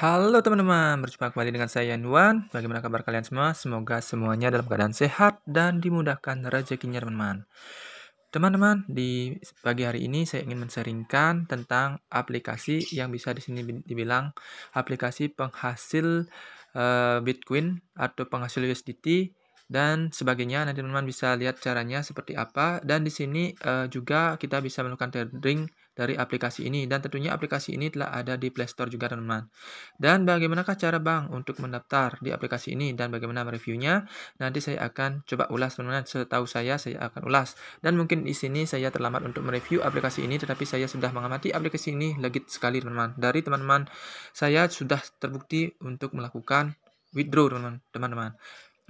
Halo teman-teman, berjumpa kembali dengan saya Yanwan. Bagaimana kabar kalian semua? Semoga semuanya dalam keadaan sehat dan dimudahkan rezekinya teman-teman. Teman-teman, di pagi hari ini saya ingin menseringkan tentang aplikasi yang bisa di sini dibilang aplikasi penghasil uh, Bitcoin atau penghasil USDT dan sebagainya. Nanti teman-teman bisa lihat caranya seperti apa dan di sini uh, juga kita bisa melakukan trading dari aplikasi ini dan tentunya aplikasi ini telah ada di Play Store juga teman-teman. Dan bagaimanakah cara Bang untuk mendaftar di aplikasi ini dan bagaimana reviewnya? Nanti saya akan coba ulas teman-teman. Setahu saya saya akan ulas. Dan mungkin di sini saya terlambat untuk mereview aplikasi ini tetapi saya sudah mengamati aplikasi ini legit sekali teman-teman. Dari teman-teman saya sudah terbukti untuk melakukan withdraw teman-teman.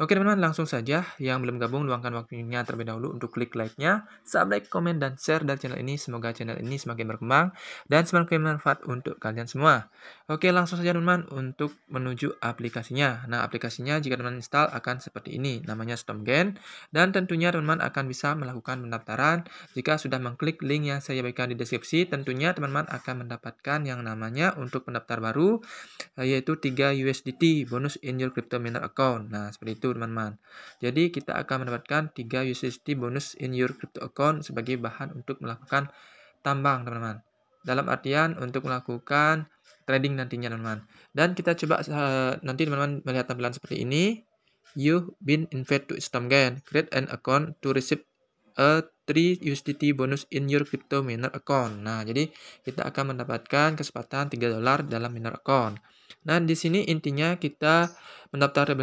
Oke teman-teman, langsung saja. Yang belum gabung, luangkan waktunya terlebih dahulu untuk klik like-nya, subscribe, komen, dan share dari channel ini. Semoga channel ini semakin berkembang dan semakin bermanfaat untuk kalian semua. Oke, langsung saja teman-teman untuk menuju aplikasinya. Nah, aplikasinya jika teman-teman install akan seperti ini. Namanya Stormgen. Dan tentunya teman-teman akan bisa melakukan pendaftaran. Jika sudah mengklik link yang saya berikan di deskripsi, tentunya teman-teman akan mendapatkan yang namanya untuk pendaftar baru, yaitu 3 USDT, bonus in your crypto miner account. Nah, seperti itu teman-teman. Jadi kita akan mendapatkan 3 USDT bonus in your crypto account sebagai bahan untuk melakukan tambang teman-teman. Dalam artian untuk melakukan trading nantinya teman-teman. Dan kita coba uh, nanti teman-teman melihat tampilan seperti ini. You've been invited to Islam Create an account to receive a 3 USDT bonus in your crypto miner account. Nah, jadi kita akan mendapatkan kesempatan 3 dolar dalam miner account. Nah, di sini intinya kita mendaftar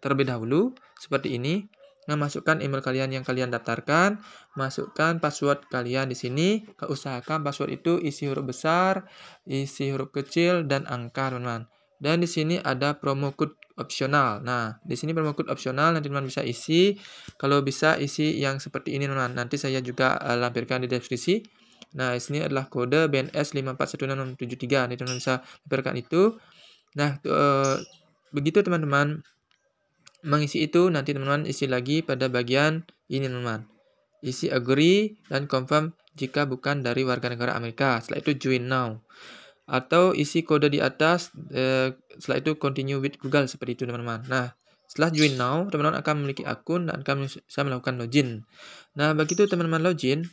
terlebih dahulu seperti ini. Nah, masukkan email kalian yang kalian daftarkan, masukkan password kalian di sini. Usahakan password itu isi huruf besar, isi huruf kecil, dan angka, teman-teman. Dan di sini ada promo code opsional. Nah, di sini promo code opsional nanti teman bisa isi. Kalau bisa isi yang seperti ini, teman. Nanti saya juga uh, lampirkan di deskripsi. Nah, di sini adalah kode BNS 5416673. Nanti teman bisa lampirkan itu. Nah, uh, begitu teman-teman mengisi itu nanti teman-teman isi lagi pada bagian ini teman-teman. Isi agree dan confirm jika bukan dari warga negara Amerika. Setelah itu join now. Atau isi kode di atas eh, setelah itu continue with Google seperti itu teman-teman. Nah, setelah join now, teman-teman akan memiliki akun dan akan bisa melakukan login. Nah, begitu teman-teman login,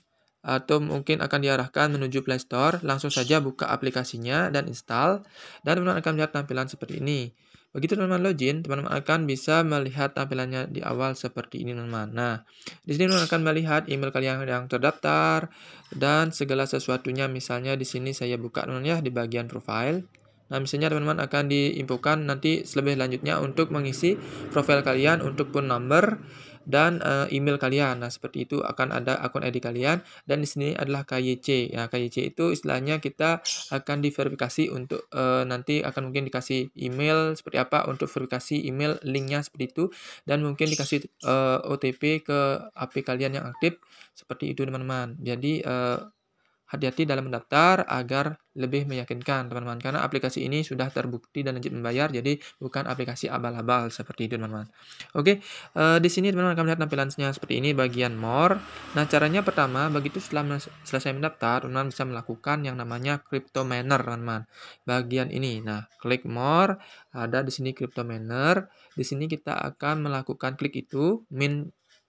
atau mungkin akan diarahkan menuju Play Store, langsung saja buka aplikasinya dan install dan teman-teman akan melihat tampilan seperti ini. Begitu teman-teman login, teman-teman akan bisa melihat tampilannya di awal seperti ini teman-teman. Nah, di sini teman-teman akan melihat email kalian yang terdaftar dan segala sesuatunya. Misalnya di sini saya buka teman-teman ya di bagian profile. Nah, misalnya teman-teman akan diinfokan nanti lebih lanjutnya untuk mengisi profil kalian untuk pun number, dan uh, email kalian. Nah, seperti itu akan ada akun ID kalian dan di sini adalah KYC. Ya, nah, KYC itu istilahnya kita akan diverifikasi untuk uh, nanti akan mungkin dikasih email seperti apa untuk verifikasi email linknya seperti itu dan mungkin dikasih uh, eh, OTP ke HP kalian yang aktif seperti itu teman-teman. Jadi uh, hati-hati dalam mendaftar agar lebih meyakinkan teman-teman karena aplikasi ini sudah terbukti dan wajib membayar jadi bukan aplikasi abal-abal seperti itu teman-teman oke e, di sini teman-teman akan melihat tampilannya seperti ini bagian more nah caranya pertama begitu setelah selesai mendaftar teman-teman bisa melakukan yang namanya crypto miner teman-teman bagian ini nah klik more ada di sini crypto miner di sini kita akan melakukan klik itu min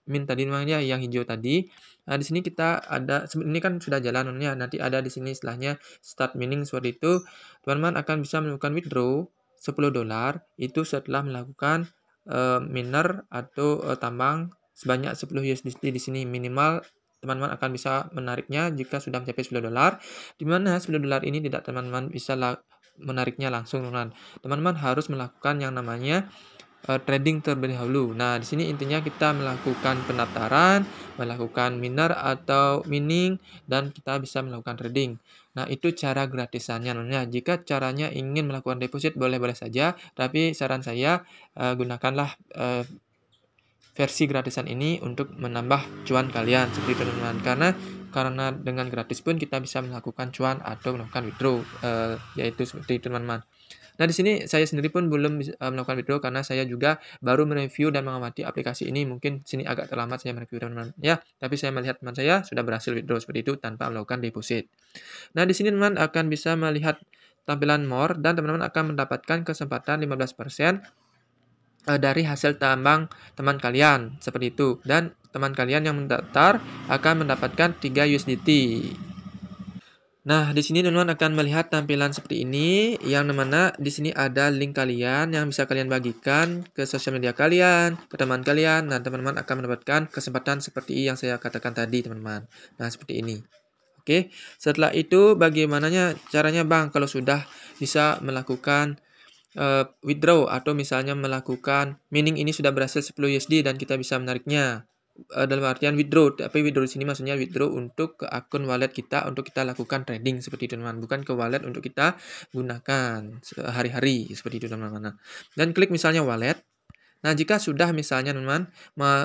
min tadi namanya yang hijau tadi Nah, di sini kita ada ini kan sudah ya. Nanti ada di sini setelahnya start mining seperti itu. Teman-teman akan bisa melakukan withdraw 10 dolar itu setelah melakukan uh, eh, miner atau uh, tambang sebanyak 10 USDT di sini minimal teman-teman akan bisa menariknya jika sudah mencapai 10 dolar. Di mana 10 dolar ini tidak teman-teman bisa menariknya langsung teman-teman. Teman-teman harus melakukan yang namanya uh, trading terlebih dahulu. Nah, di sini intinya kita melakukan pendaftaran, melakukan miner atau mining dan kita bisa melakukan trading. Nah, itu cara gratisannya Nah, Jika caranya ingin melakukan deposit boleh-boleh saja, tapi saran saya uh, gunakanlah uh, versi gratisan ini untuk menambah cuan kalian seperti itu teman-teman karena karena dengan gratis pun kita bisa melakukan cuan atau melakukan withdraw e, yaitu seperti itu teman-teman Nah, di sini saya sendiri pun belum eh, melakukan withdraw karena saya juga baru mereview dan mengamati aplikasi ini. Mungkin sini agak terlambat saya mereview teman-teman ya, tapi saya melihat teman saya sudah berhasil withdraw seperti itu tanpa melakukan deposit. Nah, di sini teman akan bisa melihat tampilan more dan teman-teman akan mendapatkan kesempatan 15% eh, dari hasil tambang teman kalian seperti itu dan teman kalian yang mendaftar akan mendapatkan 3 USDT Nah, di sini teman-teman akan melihat tampilan seperti ini yang mana di sini ada link kalian yang bisa kalian bagikan ke sosial media kalian, ke teman kalian. Nah, teman-teman akan mendapatkan kesempatan seperti yang saya katakan tadi, teman-teman. Nah, seperti ini. Oke, setelah itu bagaimananya caranya Bang kalau sudah bisa melakukan uh, withdraw atau misalnya melakukan mining ini sudah berhasil 10 USD dan kita bisa menariknya. Eh, dalam artian withdraw tapi withdraw di sini maksudnya withdraw untuk ke akun wallet kita untuk kita lakukan trading seperti itu teman-teman bukan ke wallet untuk kita gunakan sehari hari seperti itu teman-teman nah, dan klik misalnya wallet Nah, jika sudah misalnya teman-teman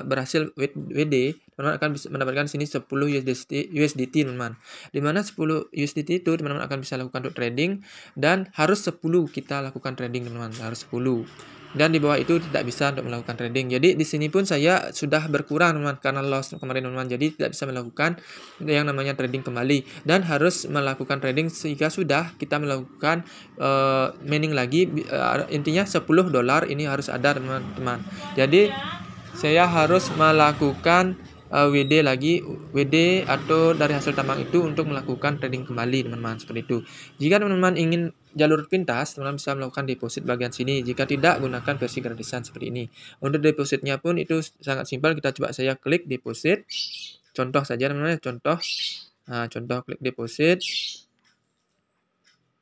berhasil WD, teman-teman akan bisa mendapatkan sini 10 USDT, USDT teman-teman. Di mana 10 USDT itu teman-teman akan bisa lakukan untuk trading dan harus 10 kita lakukan trading teman-teman, harus 10 dan di bawah itu tidak bisa untuk melakukan trading. Jadi di sini pun saya sudah berkurang teman karena loss kemarin teman jadi tidak bisa melakukan yang namanya trading kembali dan harus melakukan trading sehingga sudah kita melakukan uh, mining lagi uh, intinya 10 dolar ini harus ada teman-teman. Jadi saya harus melakukan uh, eh, WD lagi WD atau dari hasil tambang itu untuk melakukan trading kembali teman-teman seperti itu jika teman-teman ingin jalur pintas teman-teman bisa melakukan deposit bagian sini jika tidak gunakan versi gratisan seperti ini untuk depositnya pun itu sangat simpel kita coba saya klik deposit contoh saja teman-teman contoh nah, contoh klik deposit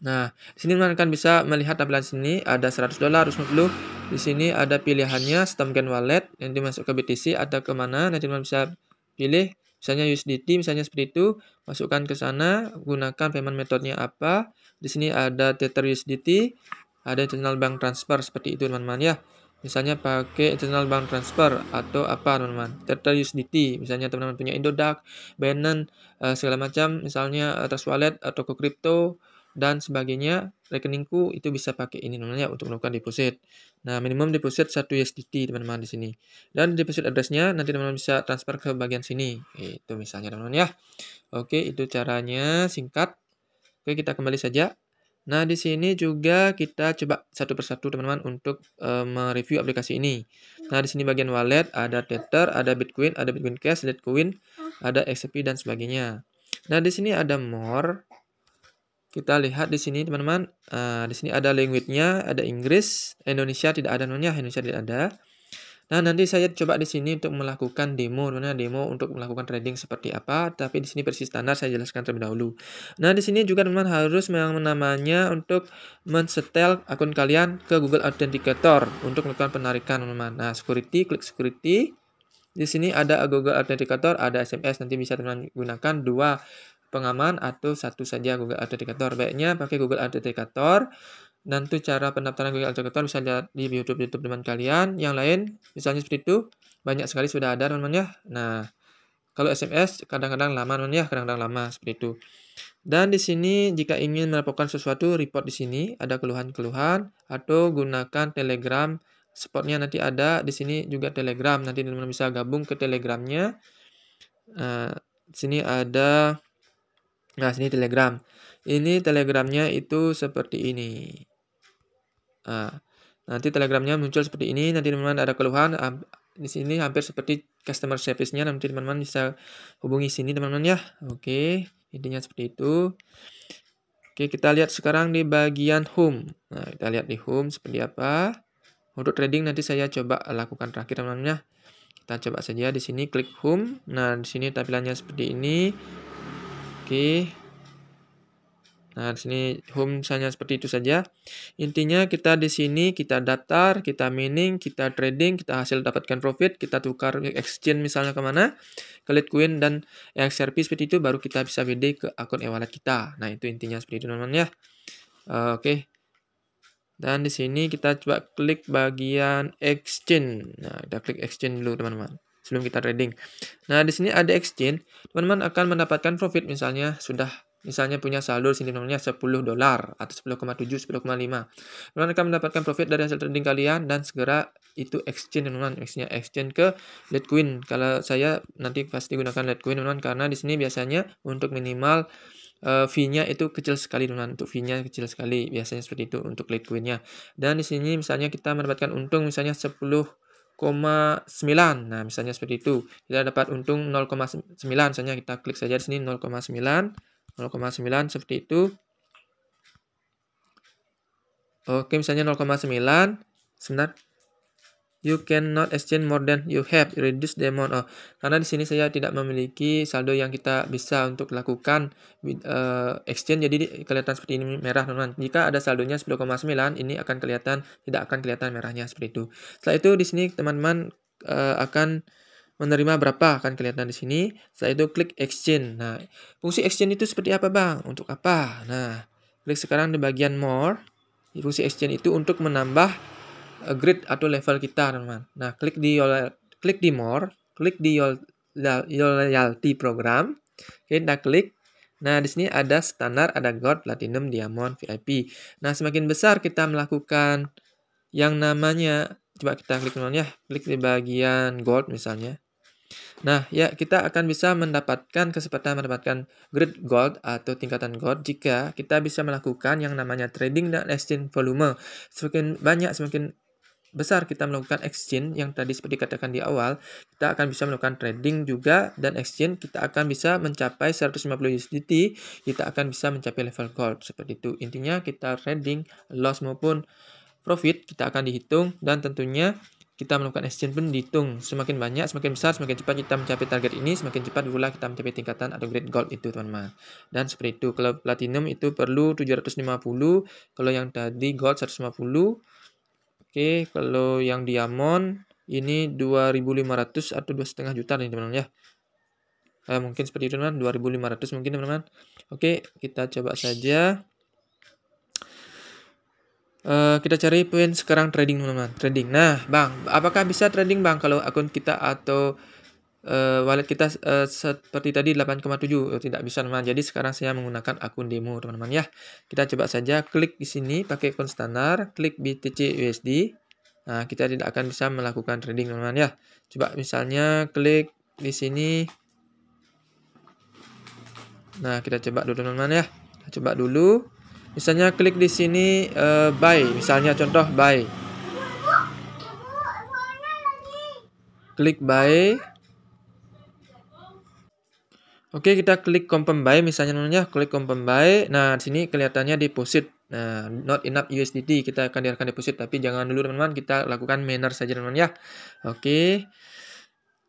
Nah, di sini teman-teman kan bisa melihat tampilan sini ada 100 dolar, 50. Di sini ada pilihannya stem wallet yang dimasuk ke BTC atau kemana. Nanti teman bisa pilih misalnya USDT misalnya seperti itu. Masukkan ke sana, gunakan payment metodenya apa. Di sini ada Tether USDT, ada internal bank transfer seperti itu teman-teman ya. Misalnya pakai internal bank transfer atau apa teman-teman. Tether USDT misalnya teman-teman punya Indodax, Binance, eh, segala macam misalnya eh, Trust Wallet atau ke crypto dan sebagainya, rekeningku itu bisa pakai ini namanya untuk melakukan deposit. Nah, minimum deposit 1 USDT teman-teman di sini. Dan deposit addressnya nanti teman-teman bisa transfer ke bagian sini. Itu misalnya teman-teman ya. Oke, itu caranya singkat. Oke, kita kembali saja. Nah, di sini juga kita coba satu persatu teman-teman untuk e, mereview aplikasi ini. Nah, di sini bagian wallet ada Tether, ada Bitcoin, ada Bitcoin Cash, Litecoin, ada XRP dan sebagainya. Nah, di sini ada more kita lihat di sini teman-teman, uh, di sini ada language-nya, ada Inggris, Indonesia tidak ada namanya, Indonesia tidak ada. Nah, nanti saya coba di sini untuk melakukan demo, mana ya. demo untuk melakukan trading seperti apa, tapi di sini versi standar saya jelaskan terlebih dahulu. Nah, di sini juga teman-teman harus memang namanya untuk setel akun kalian ke Google Authenticator untuk melakukan penarikan, teman-teman. Nah, security, klik security. Di sini ada Google Authenticator, ada SMS, nanti bisa teman-teman gunakan dua pengaman atau satu saja Google Authenticator. Baiknya pakai Google Authenticator. Nanti cara pendaftaran Google Authenticator bisa lihat di YouTube YouTube teman kalian. Yang lain misalnya seperti itu banyak sekali sudah ada teman-teman ya. Nah, kalau SMS kadang-kadang lama teman ya, kadang-kadang lama seperti itu. Dan di sini jika ingin melaporkan sesuatu report di sini ada keluhan-keluhan atau gunakan Telegram supportnya nanti ada di sini juga Telegram nanti teman-teman bisa gabung ke Telegramnya. Uh, sini ada Nah, sini Telegram. Ini Telegramnya itu seperti ini. Nah, nanti Telegramnya muncul seperti ini. Nanti teman-teman ada keluhan, di sini hampir seperti customer service-nya. Nanti teman-teman bisa hubungi sini teman-teman ya. Oke, intinya seperti itu. Oke, kita lihat sekarang di bagian home. Nah, kita lihat di home seperti apa. Untuk trading nanti saya coba lakukan terakhir teman-teman ya. Kita coba saja di sini klik home. Nah, di sini tampilannya seperti ini. Oke. Nah, di sini home misalnya seperti itu saja. Intinya kita di sini kita daftar, kita mining, kita trading, kita hasil dapatkan profit, kita tukar exchange misalnya kemana, ke Litecoin dan XRP seperti itu baru kita bisa WD ke akun e-wallet kita. Nah, itu intinya seperti itu teman-teman ya. Eh, oke. Okay. Dan di sini kita coba klik bagian exchange. Nah, kita klik exchange dulu teman-teman sebelum kita trading. Nah, di sini ada exchange, teman-teman akan mendapatkan profit misalnya sudah misalnya punya saldo di sini namanya 10 dolar atau 10,7 10,5. Teman-teman akan mendapatkan profit dari hasil trading kalian dan segera itu exchange teman-teman, exchange, exchange ke Litecoin. Kalau saya nanti pasti gunakan Litecoin teman-teman karena di sini biasanya untuk minimal uh, fee-nya itu kecil sekali teman untuk fee-nya kecil sekali biasanya seperti itu untuk Litecoin-nya. Dan di sini misalnya kita mendapatkan untung misalnya 10 0,9. Nah, misalnya seperti itu. Kita dapat untung 0,9. Misalnya kita klik saja di sini 0,9. 0,9 seperti itu. Oke, misalnya 0,9. Sebentar, You cannot exchange more than you have. Reduce the amount of. Karena di sini saya tidak memiliki saldo yang kita bisa untuk lakukan uh, exchange. Jadi kelihatan seperti ini merah teman-teman. Jika ada saldonya 10,9 ini akan kelihatan tidak akan kelihatan merahnya seperti itu. Setelah itu di sini teman-teman uh, akan menerima berapa akan kelihatan di sini. Setelah itu klik exchange. Nah, fungsi exchange itu seperti apa, Bang? Untuk apa? Nah, klik sekarang di bagian more. Fungsi exchange itu untuk menambah Uh, grade atau level kita teman. teman Nah klik di klik di more, klik di your, loyalty program, kita klik. Nah di sini ada standar, ada gold, platinum, diamond, VIP. Nah semakin besar kita melakukan yang namanya coba kita klik ya, klik di bagian gold misalnya. Nah, ya kita akan bisa mendapatkan kesempatan mendapatkan grade gold atau tingkatan gold jika kita bisa melakukan yang namanya trading dan exchange volume. Semakin banyak, semakin besar kita melakukan exchange yang tadi seperti katakan di awal, kita akan bisa melakukan trading juga dan exchange kita akan bisa mencapai 150 USDT, kita akan bisa mencapai level gold seperti itu. Intinya kita trading loss maupun profit kita akan dihitung dan tentunya kita melakukan exchange pun dihitung semakin banyak semakin besar semakin cepat kita mencapai target ini semakin cepat pula kita mencapai tingkatan atau grade gold itu teman-teman dan seperti itu kalau platinum itu perlu 750 kalau yang tadi gold 150 Oke, kalau yang diamond ini 2.500 atau dua setengah juta nih teman-teman ya. Eh, mungkin seperti itu teman-teman, 2.500 mungkin teman-teman. Oke, kita coba saja. Uh, kita cari poin sekarang trading teman-teman trading nah bang apakah bisa trading bang kalau akun kita atau uh, wallet kita uh, seperti tadi 8,7 eh, tidak bisa teman jadi sekarang saya menggunakan akun demo teman-teman ya kita coba saja klik di sini pakai akun standar klik BTC USD nah kita tidak akan bisa melakukan trading teman-teman ya coba misalnya klik di sini nah kita coba dulu teman-teman ya kita coba dulu misalnya klik di sini uh, buy misalnya contoh buy klik buy Oke, kita klik confirm buy misalnya namanya, klik confirm buy. Nah, di sini kelihatannya deposit. Nah, not enough USDT kita akan diarahkan deposit, tapi jangan dulu teman-teman, kita lakukan miner saja teman-teman ya. Oke.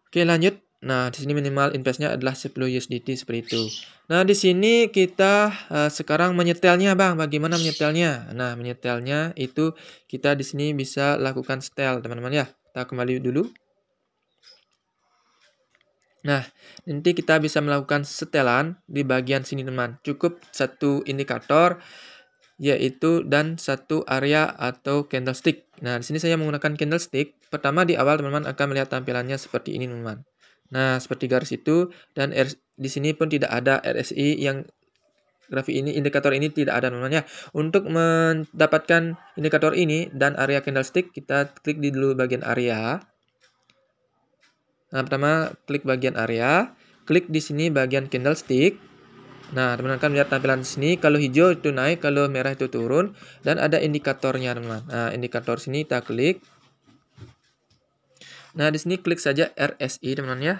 Oke, lanjut. Nah, di sini minimal investnya adalah 10 USDT seperti itu. Nah, di sini kita uh, sekarang menyetelnya, Bang. Bagaimana menyetelnya? Nah, menyetelnya itu kita di sini bisa lakukan setel, teman-teman ya. Kita kembali dulu. Nah, nanti kita bisa melakukan setelan di bagian sini teman. Cukup satu indikator yaitu dan satu area atau candlestick. Nah, di sini saya menggunakan candlestick. Pertama di awal teman-teman akan melihat tampilannya seperti ini teman. teman Nah, seperti garis itu dan R di sini pun tidak ada RSI yang grafik ini indikator ini tidak ada namanya. Untuk mendapatkan indikator ini dan area candlestick kita klik di dulu bagian area Nah, pertama klik bagian area, klik di sini bagian candlestick. Nah, teman-teman akan melihat tampilan sini kalau hijau itu naik, kalau merah itu turun dan ada indikatornya, teman-teman. Nah, indikator sini kita klik. Nah, di sini klik saja RSI, teman-teman ya.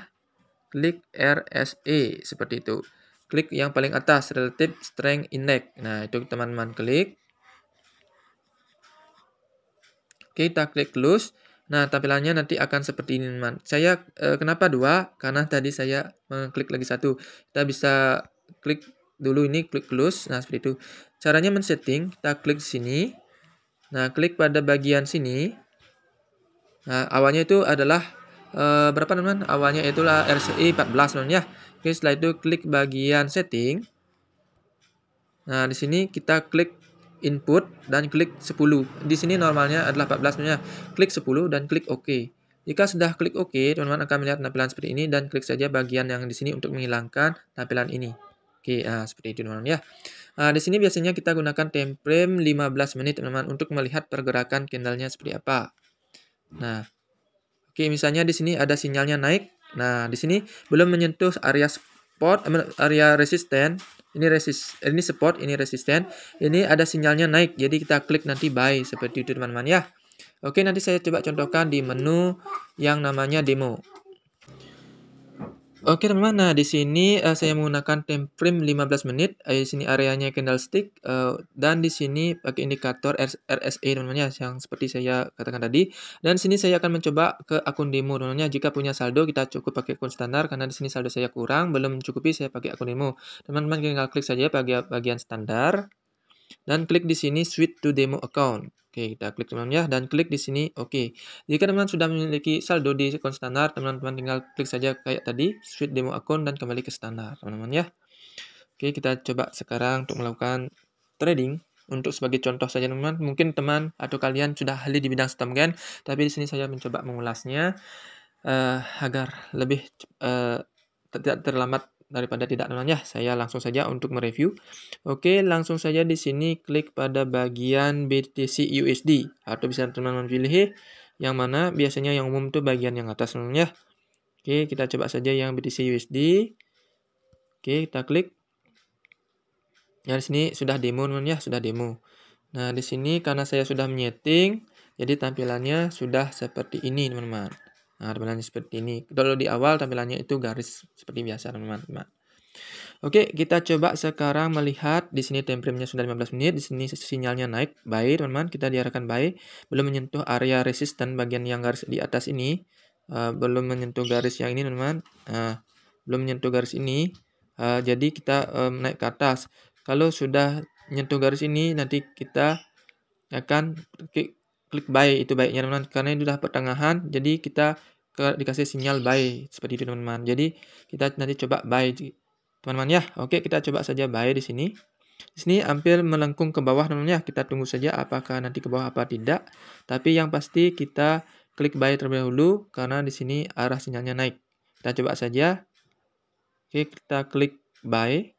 Klik RSI seperti itu. Klik yang paling atas relative strength index. Nah, itu teman-teman klik. Oke, kita klik close. Nah, tampilannya nanti akan seperti ini, teman. Saya e, kenapa dua? Karena tadi saya mengklik lagi satu. Kita bisa klik dulu ini, klik close. Nah, seperti itu. Caranya men-setting, kita klik sini. Nah, klik pada bagian sini. Nah, awalnya itu adalah e, berapa, teman? Awalnya itulah RCI 14, teman ya. Oke, setelah itu klik bagian setting. Nah, di sini kita klik input dan klik 10. Di sini normalnya adalah 14 sebenarnya. Klik 10 dan klik OK. Jika sudah klik OK, teman-teman akan melihat tampilan seperti ini dan klik saja bagian yang di sini untuk menghilangkan tampilan ini. Oke, nah, seperti itu teman-teman ya. Nah, di sini biasanya kita gunakan time frame 15 menit teman-teman untuk melihat pergerakan candlenya seperti apa. Nah, oke misalnya di sini ada sinyalnya naik. Nah, di sini belum menyentuh area support eh, area resisten ini resist ini support ini resisten ini ada sinyalnya naik jadi kita klik nanti buy seperti itu teman-teman ya oke nanti saya coba contohkan di menu yang namanya demo Oke teman-teman, nah di sini uh, saya menggunakan time frame 15 menit, uh, di sini areanya candlestick, uh, eh, dan di sini pakai indikator RSA teman-teman ya, yang seperti saya katakan tadi. Dan di sini saya akan mencoba ke akun demo teman-teman ya, jika punya saldo kita cukup pakai akun standar, karena di sini saldo saya kurang, belum mencukupi saya pakai akun demo. Teman-teman tinggal klik saja bagian, bagian standar, dan klik di sini switch to demo account. Oke, kita klik teman-teman ya dan klik di sini oke. Jika teman-teman sudah memiliki saldo di akun standar, teman-teman tinggal klik saja kayak tadi, switch demo akun dan kembali ke standar, teman-teman ya. Oke, kita coba sekarang untuk melakukan trading. Untuk sebagai contoh saja teman-teman, mungkin teman atau kalian sudah ahli di bidang gen, tapi di sini saya mencoba mengulasnya uh, agar lebih uh, tidak terlambat daripada tidak nonton ya, saya langsung saja untuk mereview. Oke, langsung saja di sini klik pada bagian BTC USD atau bisa teman-teman pilih ya, yang mana biasanya yang umum tuh bagian yang atas teman ya. Oke, kita coba saja yang BTC USD. Oke, kita klik. Nah di sini sudah demo teman ya, sudah demo. Nah, di sini karena saya sudah menyeting, jadi tampilannya sudah seperti ini, teman-teman. Nah, tampilannya seperti ini. Kalau di awal tampilannya itu garis seperti biasa, teman-teman. Nah. Oke, kita coba sekarang melihat di sini time nya sudah 15 menit, di sini sinyalnya naik baik, teman-teman. Kita diarahkan baik, belum menyentuh area resisten bagian yang garis di atas ini. Uh, belum menyentuh garis yang ini, teman-teman. Uh, belum menyentuh garis ini. Uh, jadi kita um, naik ke atas. Kalau sudah menyentuh garis ini, nanti kita akan klik klik buy itu baiknya teman-teman karena ini sudah pertengahan jadi kita ke, dikasih sinyal buy seperti itu teman-teman jadi kita nanti coba buy teman-teman ya oke kita coba saja buy di sini di sini hampir melengkung ke bawah teman-teman ya kita tunggu saja apakah nanti ke bawah apa tidak tapi yang pasti kita klik buy terlebih dahulu karena di sini arah sinyalnya naik kita coba saja oke kita klik buy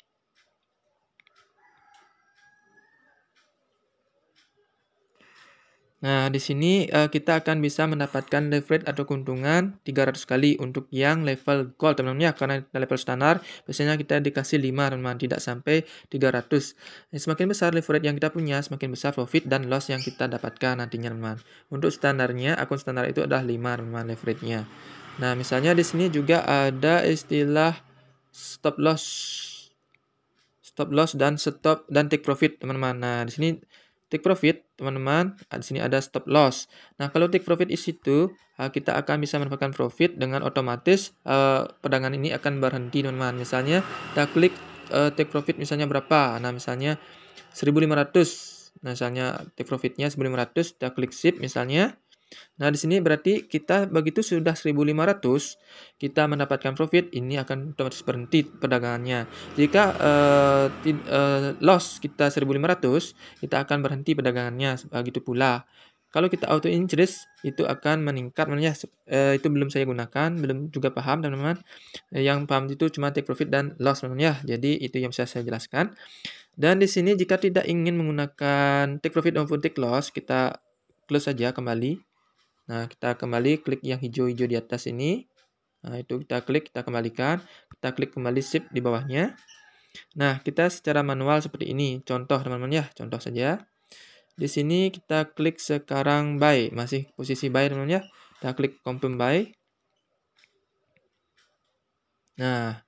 Nah, di sini uh, kita akan bisa mendapatkan leverage atau keuntungan 300 kali untuk yang level gold, teman-teman ya. Karena level standar, biasanya kita dikasih 5, teman-teman, tidak sampai 300. Nah, semakin besar leverage yang kita punya, semakin besar profit dan loss yang kita dapatkan nantinya, teman-teman. Untuk standarnya, akun standar itu adalah 5, teman-teman, leverage-nya. Nah, misalnya di sini juga ada istilah stop loss stop loss dan stop dan take profit teman-teman. Nah, di sini take profit, teman-teman, ah, di sini ada stop loss. Nah, kalau take profit di situ, ah, kita akan bisa mendapatkan profit dengan otomatis ah, pedangan ini akan berhenti, teman-teman. Misalnya, kita klik take profit misalnya berapa. Nah, misalnya 1500. Nah, misalnya take profitnya 1500, kita klik sip misalnya. Nah, di sini berarti kita begitu sudah 1.500, kita mendapatkan profit, ini akan otomatis berhenti perdagangannya. Jika uh, uh, loss kita 1.500, kita akan berhenti perdagangannya, begitu pula. Kalau kita auto interest itu akan meningkat, namanya uh, eh, itu belum saya gunakan, belum juga paham teman-teman. Yang paham itu cuma take profit dan loss namanya. Jadi itu yang bisa saya jelaskan. Dan di sini jika tidak ingin menggunakan take profit maupun take loss, kita close saja kembali Nah, kita kembali klik yang hijau-hijau di atas ini. Nah, itu kita klik, kita kembalikan. Kita klik kembali shift di bawahnya. Nah, kita secara manual seperti ini. Contoh, teman-teman ya, contoh saja. Di sini kita klik sekarang buy. Masih posisi buy, teman-teman ya. Kita klik confirm buy. Nah,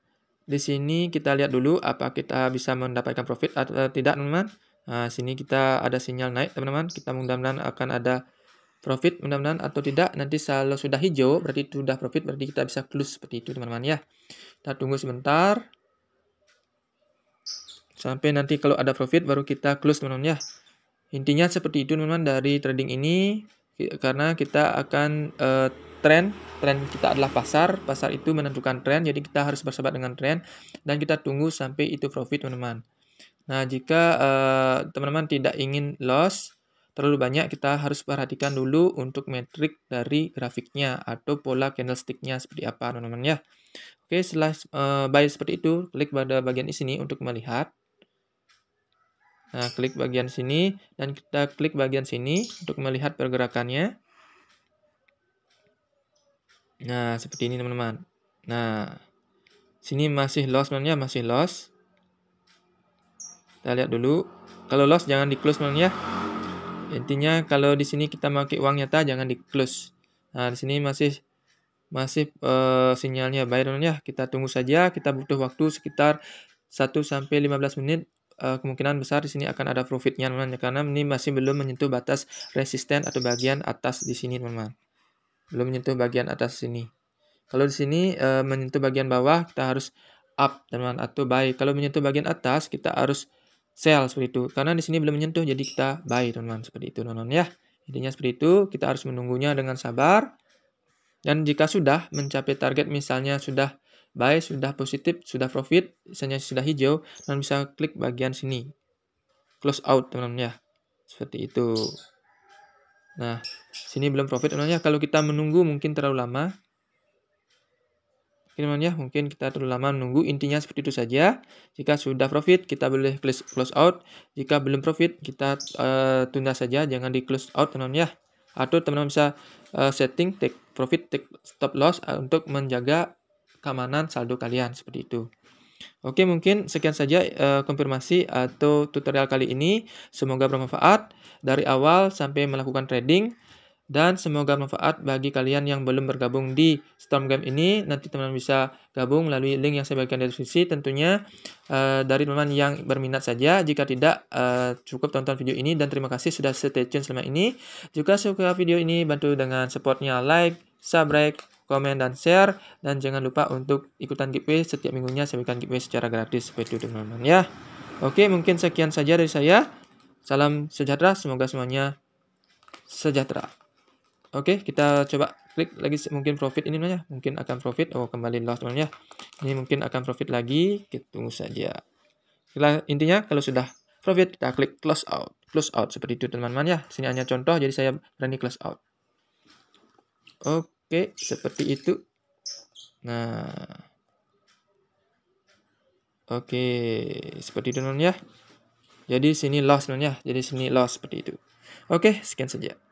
di sini kita lihat dulu apa kita bisa mendapatkan profit atau tidak, teman-teman. Nah, sini kita ada sinyal naik, teman-teman. Kita mudah-mudahan akan ada profit mudah-mudahan atau tidak nanti kalau sudah hijau berarti itu sudah profit berarti kita bisa close seperti itu teman-teman ya kita tunggu sebentar sampai nanti kalau ada profit baru kita close teman-teman ya intinya seperti itu teman-teman dari trading ini karena kita akan uh, trend tren kita adalah pasar pasar itu menentukan trend jadi kita harus bersahabat dengan trend dan kita tunggu sampai itu profit teman-teman nah jika eh, teman-teman uh, teman -teman tidak ingin loss terlalu banyak kita harus perhatikan dulu untuk metrik dari grafiknya atau pola candlesticknya seperti apa teman-teman ya. Oke setelah uh, buy seperti itu klik pada bagian ini untuk melihat. Nah klik bagian sini dan kita klik bagian sini untuk melihat pergerakannya. Nah seperti ini teman-teman. Nah sini masih loss teman-teman ya, masih loss. Kita lihat dulu. Kalau loss jangan di close teman-teman ya. Intinya kalau di sini kita pakai uang nyata jangan di close. Nah, di sini masih masih uh, sinyalnya baik ya. Kita tunggu saja, kita butuh waktu sekitar 1 sampai 15 menit uh, kemungkinan besar di sini akan ada profitnya teman-teman ya, karena ini masih belum menyentuh batas resisten atau bagian atas di sini teman-teman belum menyentuh bagian atas sini kalau di sini uh, menyentuh bagian bawah kita harus up teman-teman atau buy kalau menyentuh bagian atas kita harus sell seperti itu. Karena di sini belum menyentuh jadi kita buy teman-teman seperti itu teman-teman ya. Intinya seperti itu, kita harus menunggunya dengan sabar. Dan jika sudah mencapai target misalnya sudah buy, sudah positif, sudah profit, misalnya sudah hijau, dan bisa klik bagian sini. Close out teman-teman ya. Seperti itu. Nah, sini belum profit teman-teman ya. Kalau kita menunggu mungkin terlalu lama, ya mungkin kita terlalu lama menunggu intinya seperti itu saja jika sudah profit kita boleh close out jika belum profit kita uh, tunda saja jangan di close out teman-teman ya atau teman-teman bisa uh, setting take profit take stop loss uh, untuk menjaga keamanan saldo kalian seperti itu Oke mungkin sekian saja uh, konfirmasi atau tutorial kali ini semoga bermanfaat dari awal sampai melakukan trading dan semoga manfaat bagi kalian yang belum bergabung di Storm Game ini. Nanti teman-teman bisa gabung melalui link yang saya bagikan di deskripsi tentunya uh, dari teman-teman yang berminat saja. Jika tidak, uh, cukup tonton video ini dan terima kasih sudah stay tune selama ini. juga suka video ini, bantu dengan supportnya like, subscribe, komen, dan share. Dan jangan lupa untuk ikutan giveaway setiap minggunya saya berikan giveaway secara gratis seperti itu teman-teman ya. Oke, mungkin sekian saja dari saya. Salam sejahtera, semoga semuanya sejahtera. Oke, kita coba klik lagi mungkin profit ini namanya mungkin akan profit. Oh, kembali loss teman ya. Ini mungkin akan profit lagi, kita tunggu saja. intinya kalau sudah profit kita klik close out. Close out seperti itu teman-teman ya. Sini hanya contoh jadi saya berani close out. Oke, seperti itu. Nah. Oke, seperti itu teman-teman ya. Jadi sini loss teman ya. Jadi sini loss seperti itu. Oke, sekian saja.